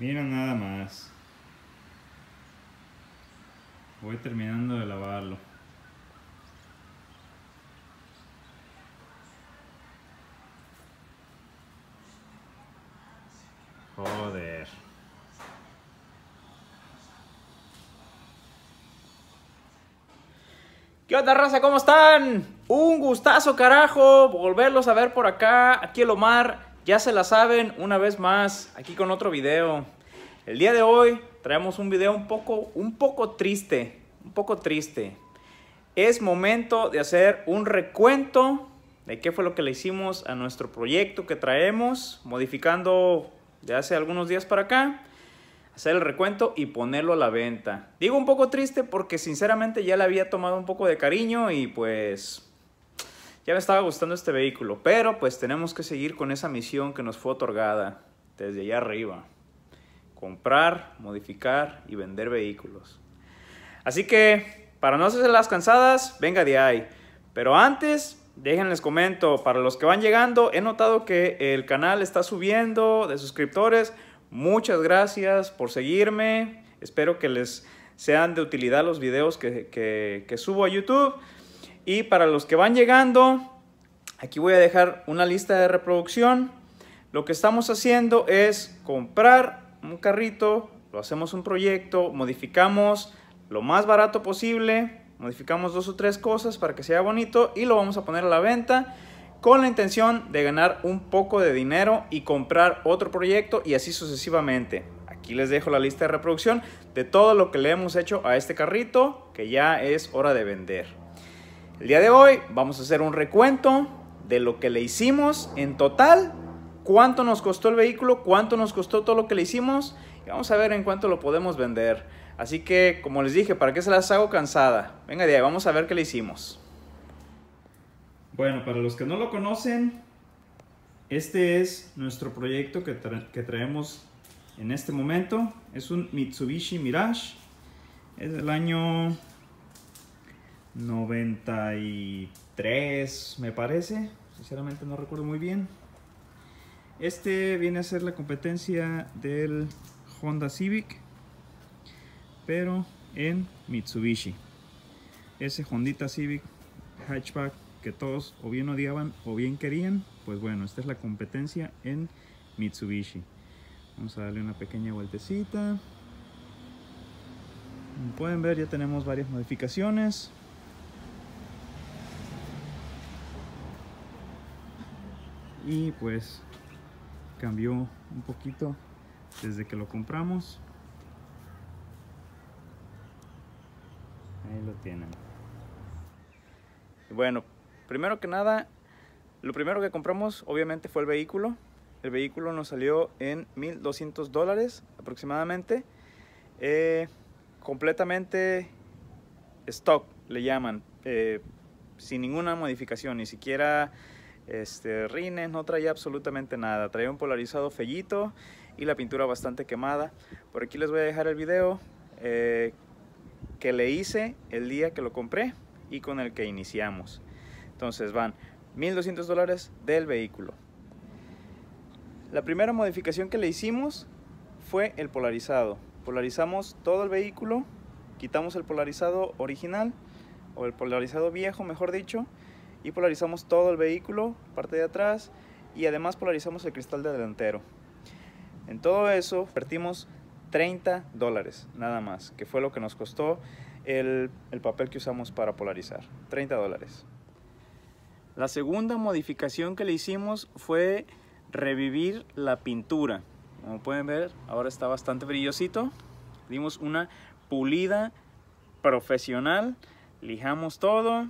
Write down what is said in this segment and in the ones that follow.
Mira nada más. Voy terminando de lavarlo. Joder. ¿Qué onda, raza? ¿Cómo están? Un gustazo, carajo, volverlos a ver por acá. Aquí el Omar ya se la saben, una vez más, aquí con otro video. El día de hoy traemos un video un poco, un poco triste, un poco triste. Es momento de hacer un recuento de qué fue lo que le hicimos a nuestro proyecto que traemos, modificando de hace algunos días para acá. Hacer el recuento y ponerlo a la venta. Digo un poco triste porque sinceramente ya le había tomado un poco de cariño y pues ya me estaba gustando este vehículo, pero pues tenemos que seguir con esa misión que nos fue otorgada desde allá arriba. Comprar, modificar y vender vehículos. Así que, para no hacerse las cansadas, venga de ahí. Pero antes, déjenles comento, para los que van llegando, he notado que el canal está subiendo de suscriptores. Muchas gracias por seguirme. Espero que les sean de utilidad los videos que, que subo a YouTube. Y para los que van llegando, aquí voy a dejar una lista de reproducción. Lo que estamos haciendo es comprar un carrito, lo hacemos un proyecto, modificamos lo más barato posible, modificamos dos o tres cosas para que sea bonito y lo vamos a poner a la venta con la intención de ganar un poco de dinero y comprar otro proyecto y así sucesivamente. Aquí les dejo la lista de reproducción de todo lo que le hemos hecho a este carrito que ya es hora de vender. El día de hoy vamos a hacer un recuento de lo que le hicimos en total, cuánto nos costó el vehículo, cuánto nos costó todo lo que le hicimos y vamos a ver en cuánto lo podemos vender. Así que, como les dije, ¿para qué se las hago cansada? Venga, de vamos a ver qué le hicimos. Bueno, para los que no lo conocen, este es nuestro proyecto que, que traemos en este momento. Es un Mitsubishi Mirage. Es del año 93, me parece. Sinceramente no recuerdo muy bien. Este viene a ser la competencia del Honda Civic, pero en Mitsubishi. Ese Honda Civic hatchback que todos o bien odiaban o bien querían, pues bueno, esta es la competencia en Mitsubishi. Vamos a darle una pequeña vueltecita. Como pueden ver ya tenemos varias modificaciones. y pues cambió un poquito desde que lo compramos ahí lo tienen bueno primero que nada lo primero que compramos obviamente fue el vehículo el vehículo nos salió en 1200 dólares aproximadamente eh, completamente stock le llaman eh, sin ninguna modificación ni siquiera este, rines, no traía absolutamente nada. Traía un polarizado fellito y la pintura bastante quemada. Por aquí les voy a dejar el video eh, que le hice el día que lo compré y con el que iniciamos. Entonces van 1.200 dólares del vehículo. La primera modificación que le hicimos fue el polarizado. Polarizamos todo el vehículo, quitamos el polarizado original o el polarizado viejo, mejor dicho, y polarizamos todo el vehículo, parte de atrás y además polarizamos el cristal de delantero. En todo eso invertimos 30 dólares nada más, que fue lo que nos costó el, el papel que usamos para polarizar, 30 dólares. La segunda modificación que le hicimos fue revivir la pintura. Como pueden ver, ahora está bastante brillosito. Dimos una pulida profesional, lijamos todo,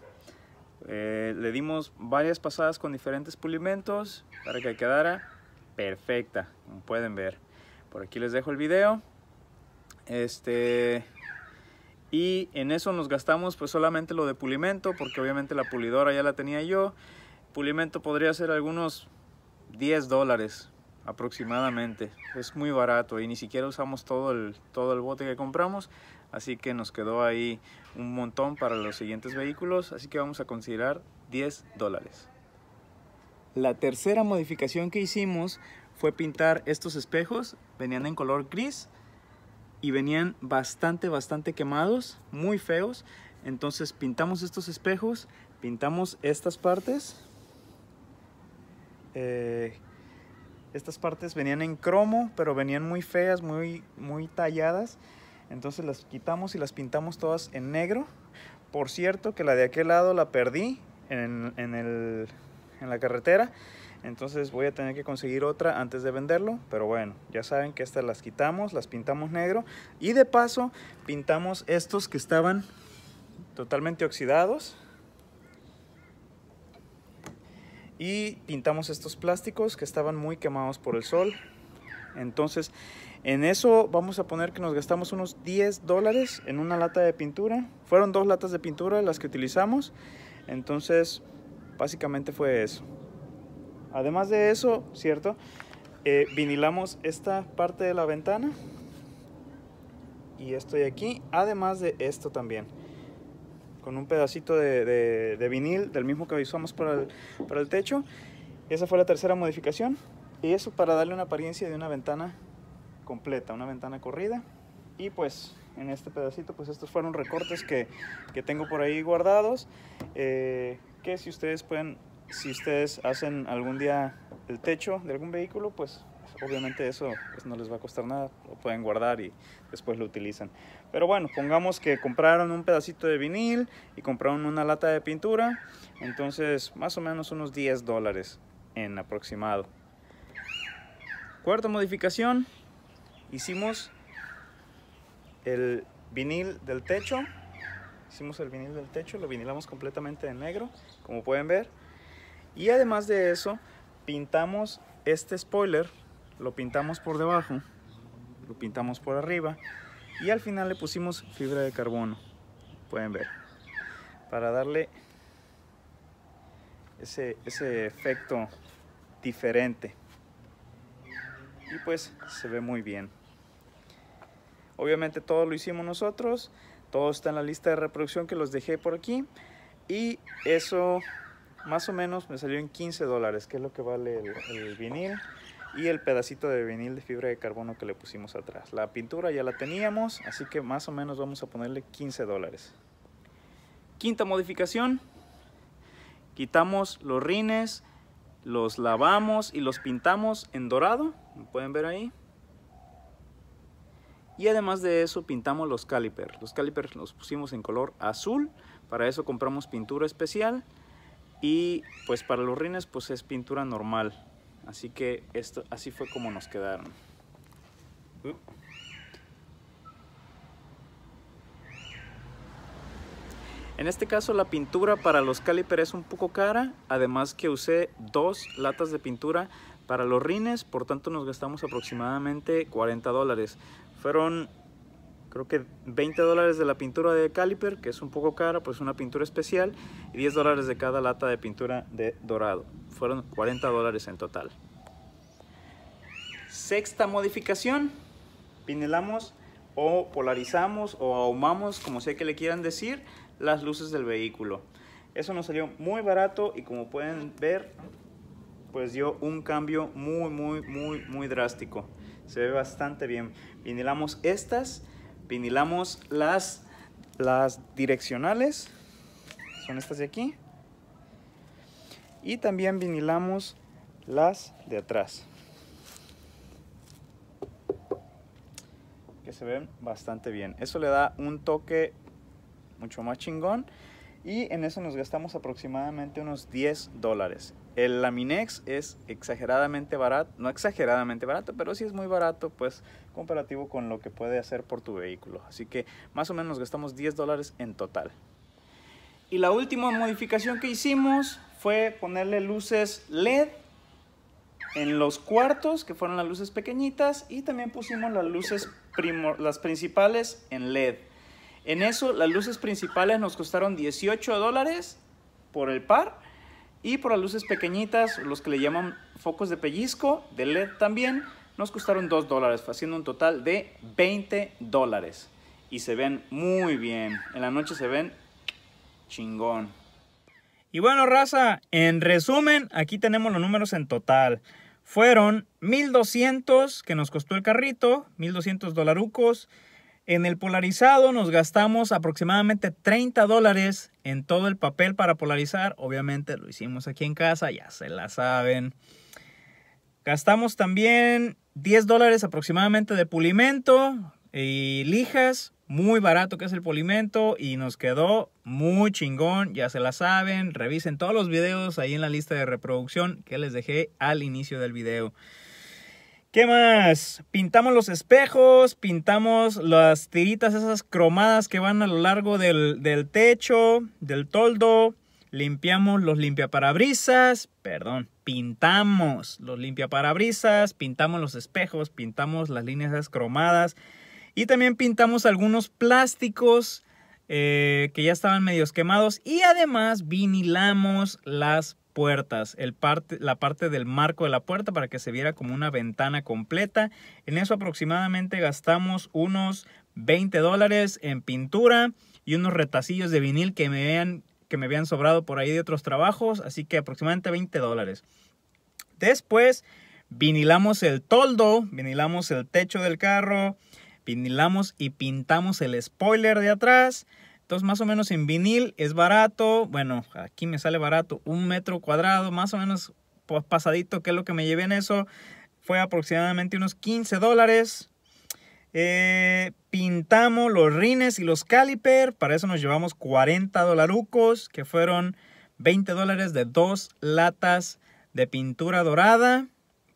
eh, le dimos varias pasadas con diferentes pulimentos para que quedara perfecta, como pueden ver. Por aquí les dejo el video. Este, y en eso nos gastamos pues solamente lo de pulimento, porque obviamente la pulidora ya la tenía yo. Pulimento podría ser algunos 10 dólares aproximadamente. Es muy barato y ni siquiera usamos todo todo el bote que compramos así que nos quedó ahí un montón para los siguientes vehículos, así que vamos a considerar 10 dólares. La tercera modificación que hicimos fue pintar estos espejos, venían en color gris y venían bastante, bastante quemados, muy feos. Entonces pintamos estos espejos, pintamos estas partes. Eh, estas partes venían en cromo, pero venían muy feas, muy, muy talladas. Entonces las quitamos y las pintamos todas en negro. Por cierto que la de aquel lado la perdí en, la carretera. Entonces voy a tener que conseguir otra antes de venderlo. Pero bueno, ya saben que estas las quitamos, las pintamos negro. Y de paso pintamos estos que estaban totalmente oxidados. Y pintamos estos plásticos que estaban muy quemados por el sol. Entonces en eso vamos a poner que nos gastamos unos 10 dólares en una lata de pintura. Fueron dos latas de pintura las que utilizamos. Entonces, básicamente fue eso. Además de eso, ¿cierto? Eh, vinilamos esta parte de la ventana. Y esto de aquí. Además de esto también. Con un pedacito de, vinil del mismo que usamos para el, para el techo. Esa fue la tercera modificación. Y eso para darle una apariencia de una ventana completa, una ventana corrida. Y pues en este pedacito, pues estos fueron recortes que, que tengo por ahí guardados. Eh, que si ustedes pueden, si ustedes hacen algún día el techo de algún vehículo, pues obviamente eso pues, no les va a costar nada, lo pueden guardar y después lo utilizan. Pero bueno, pongamos que compraron un pedacito de vinil y compraron una lata de pintura, entonces más o menos unos 10 dólares en aproximado. Cuarta modificación, Hicimos el vinil del techo, hicimos el vinil del techo, lo vinilamos completamente de negro, como pueden ver. Y además de eso, pintamos este spoiler, lo pintamos por debajo, lo pintamos por arriba y al final le pusimos fibra de carbono, pueden ver, para darle ese, ese efecto diferente. Y pues se ve muy bien. Obviamente todo lo hicimos nosotros, todo está en la lista de reproducción que los dejé por aquí. Y eso más o menos me salió en 15 dólares, que es lo que vale el, vinil y el pedacito de vinil de fibra de carbono que le pusimos atrás. La pintura ya la teníamos, así que más o menos vamos a ponerle 15 dólares. Quinta modificación, quitamos los rines, los lavamos y los pintamos en dorado, pueden ver ahí. Y además de eso pintamos los calipers. Los calipers los pusimos en color azul. Para eso compramos pintura especial. Y pues para los rines pues es pintura normal. Así que esto, así fue como nos quedaron. En este caso la pintura para los calipers es un poco cara, además que usé dos latas de pintura para los rines, por tanto nos gastamos aproximadamente 40 dólares. Fueron creo que 20 dólares de la pintura de caliper, que es un poco cara, pues una pintura especial, y 10 dólares de cada lata de pintura de dorado. Fueron 40 dólares en total. Sexta modificación, pinelamos o polarizamos o ahumamos, como sea que le quieran decir, las luces del vehículo. Eso nos salió muy barato y como pueden ver, pues dio un cambio muy, muy, muy, muy drástico. Se ve bastante bien. Vinilamos estas, vinilamos las, las direccionales, son estas de aquí. Y también vinilamos las de atrás. Que se ven bastante bien. Eso le da un toque mucho más chingón y en eso nos gastamos aproximadamente unos 10 dólares. El Laminex es exageradamente barato, no exageradamente barato, pero sí es muy barato, pues comparativo con lo que puede hacer por tu vehículo. Así que más o menos gastamos 10 dólares en total. Y la última modificación que hicimos fue ponerle luces LED en los cuartos, que fueron las luces pequeñitas, y también pusimos las luces, las principales en LED. En eso, las luces principales nos costaron 18 dólares por el par. Y por las luces pequeñitas, los que le llaman focos de pellizco, de LED también, nos costaron 2 dólares, haciendo un total de 20 dólares. Y se ven muy bien. En la noche se ven chingón. Y bueno, raza, en resumen, aquí tenemos los números en total. Fueron 1200 que nos costó el carrito, 1200 dolarucos. En el polarizado nos gastamos aproximadamente 30 dólares en todo el papel para polarizar. Obviamente lo hicimos aquí en casa, ya se la saben. Gastamos también 10 dólares aproximadamente de pulimento y lijas. Muy barato que es el pulimento y nos quedó muy chingón, ya se la saben. Revisen todos los videos ahí en la lista de reproducción que les dejé al inicio del video. ¿Qué más? Pintamos los espejos, pintamos las tiritas esas cromadas que van a lo largo del, techo, del toldo. Limpiamos los limpiaparabrisas, perdón, pintamos los limpiaparabrisas, pintamos los espejos, pintamos las líneas esas cromadas y también pintamos algunos plásticos eh, que ya estaban medios quemados y además vinilamos las puertas, el parte, la parte del marco de la puerta para que se viera como una ventana completa. En eso aproximadamente gastamos unos 20 dólares en pintura y unos retacillos de vinil que me, vean, que me habían sobrado por ahí de otros trabajos, así que aproximadamente 20 dólares. Después vinilamos el toldo, vinilamos el techo del carro, vinilamos y pintamos el spoiler de atrás. Entonces, más o menos en vinil es barato. Bueno, aquí me sale barato. Un metro cuadrado, más o menos pasadito, que es lo que me llevé en eso. Fue aproximadamente unos 15 dólares. Eh, pintamos los rines y los caliper. Para eso nos llevamos 40 dolarucos, que fueron 20 dólares de dos latas de pintura dorada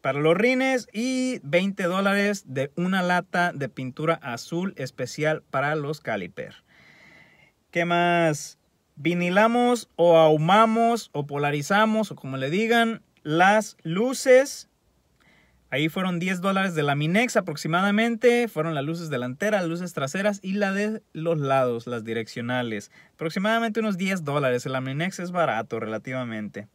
para los rines y 20 dólares de una lata de pintura azul especial para los caliper. ¿Qué más? Vinilamos o ahumamos o polarizamos o como le digan las luces. Ahí fueron 10 dólares de la Minex aproximadamente. Fueron las luces delanteras, luces traseras y la de los lados, las direccionales. Aproximadamente unos 10 dólares. El Minex es barato relativamente.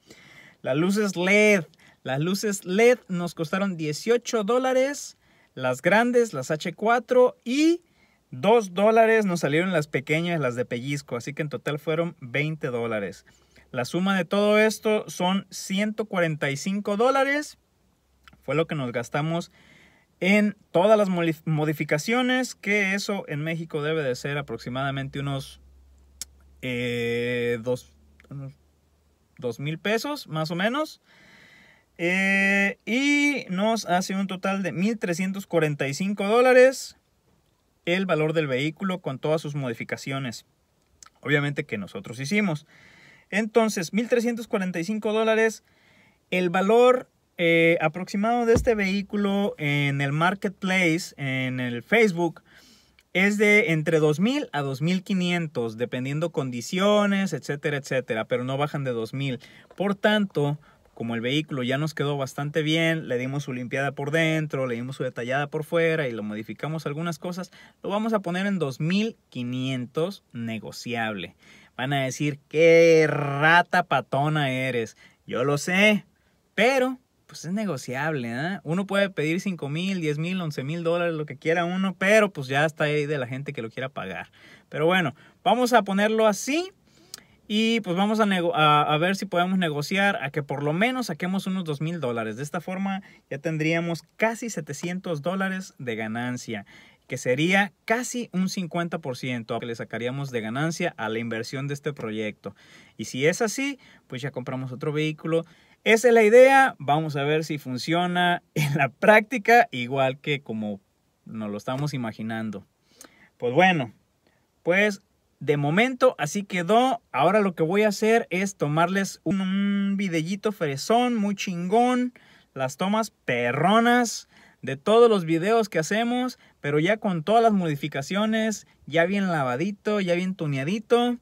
Las luces LED. Las luces LED nos costaron 18 dólares. Las grandes, las H4 y 2 dólares nos salieron las pequeñas, las de pellizco, así que en total fueron 20 dólares. La suma de todo esto son 145 dólares. Fue lo que nos gastamos en todas las modificaciones, que eso en México debe de ser aproximadamente unos 2 eh, mil pesos, más o menos. Eh, y nos hace un total de 1.345 dólares el valor del vehículo con todas sus modificaciones. Obviamente que nosotros hicimos. Entonces, 1.345 dólares. El valor eh, aproximado de este vehículo en el marketplace, en el Facebook, es de entre 2.000 a 2.500, dependiendo condiciones, etcétera, etcétera, pero no bajan de 2.000. Por tanto, como el vehículo ya nos quedó bastante bien, le dimos su limpiada por dentro, le dimos su detallada por fuera y lo modificamos algunas cosas, lo vamos a poner en 2500 negociable. Van a decir, qué rata patona eres. Yo lo sé, pero pues es negociable. ¿eh? Uno puede pedir $5,000, mil, $11,000 mil, mil dólares, lo que quiera uno, pero pues ya está ahí de la gente que lo quiera pagar. Pero bueno, vamos a ponerlo así y pues vamos a, ver si podemos negociar a que por lo menos saquemos unos dos mil dólares. De esta forma ya tendríamos casi 700 dólares de ganancia, que sería casi un 50% que le sacaríamos de ganancia a la inversión de este proyecto. Y si es así, pues ya compramos otro vehículo. Esa es la idea. Vamos a ver si funciona en la práctica, igual que como nos lo estamos imaginando. Pues bueno, pues de momento así quedó. Ahora lo que voy a hacer es tomarles un, un fresón, muy chingón. Las tomas perronas de todos los videos que hacemos, pero ya con todas las modificaciones, ya bien lavadito, ya bien tuneadito.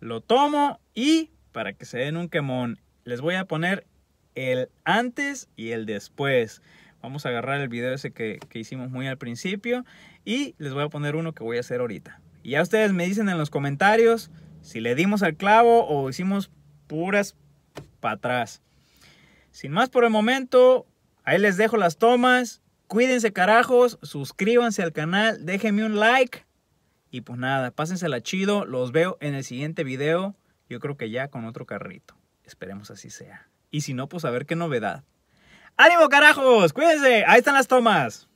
Lo tomo y para que se den un quemón, les voy a poner el antes y el después. Vamos a agarrar el video ese que, que hicimos muy al principio y les voy a poner uno que voy a hacer ahorita. Y ya ustedes me dicen en los comentarios si le dimos al clavo o hicimos puras para atrás. Sin más por el momento, ahí les dejo las tomas. Cuídense carajos, suscríbanse al canal, déjenme un like. Y pues nada, pásensela chido. Los veo en el siguiente video. Yo creo que ya con otro carrito. Esperemos así sea. Y si no, pues a ver qué novedad. ¡Ánimo, carajos! ¡Cuídense! Ahí están las tomas.